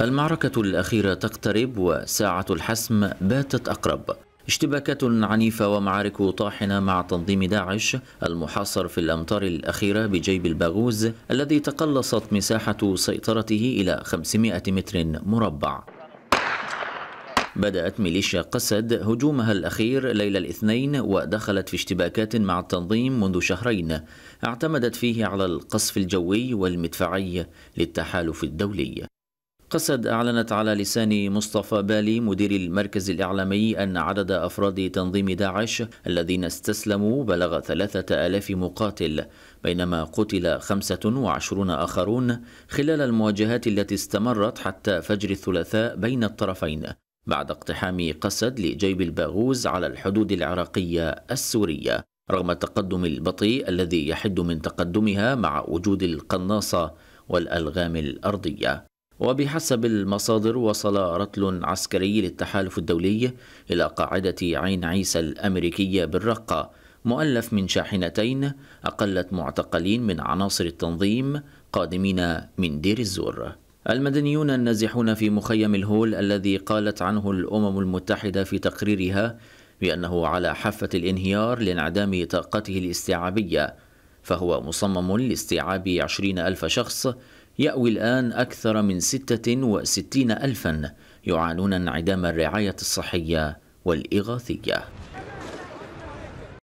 المعركة الأخيرة تقترب وساعة الحسم باتت أقرب اشتباكات عنيفة ومعارك طاحنة مع تنظيم داعش المحاصر في الأمتار الأخيرة بجيب الباغوز الذي تقلصت مساحة سيطرته إلى 500 متر مربع بدأت ميليشيا قسد هجومها الأخير ليلة الاثنين ودخلت في اشتباكات مع التنظيم منذ شهرين اعتمدت فيه على القصف الجوي والمدفعي للتحالف الدولي قصد أعلنت على لسان مصطفى بالي مدير المركز الإعلامي أن عدد أفراد تنظيم داعش الذين استسلموا بلغ ثلاثة ألاف مقاتل بينما قتل خمسة وعشرون آخرون خلال المواجهات التي استمرت حتى فجر الثلاثاء بين الطرفين بعد اقتحام قسد لجيب الباغوز على الحدود العراقية السورية رغم التقدم البطيء الذي يحد من تقدمها مع وجود القناصة والألغام الأرضية وبحسب المصادر وصل رتل عسكري للتحالف الدولي إلى قاعدة عين عيسى الأمريكية بالرقة مؤلف من شاحنتين أقلت معتقلين من عناصر التنظيم قادمين من دير الزور المدنيون النازحون في مخيم الهول الذي قالت عنه الأمم المتحدة في تقريرها بأنه على حافة الانهيار لانعدام طاقته الاستيعابية فهو مصمم لاستيعاب عشرين ألف شخص يأوي الآن أكثر من 66 ألفا يعانون انعدام الرعاية الصحية والإغاثية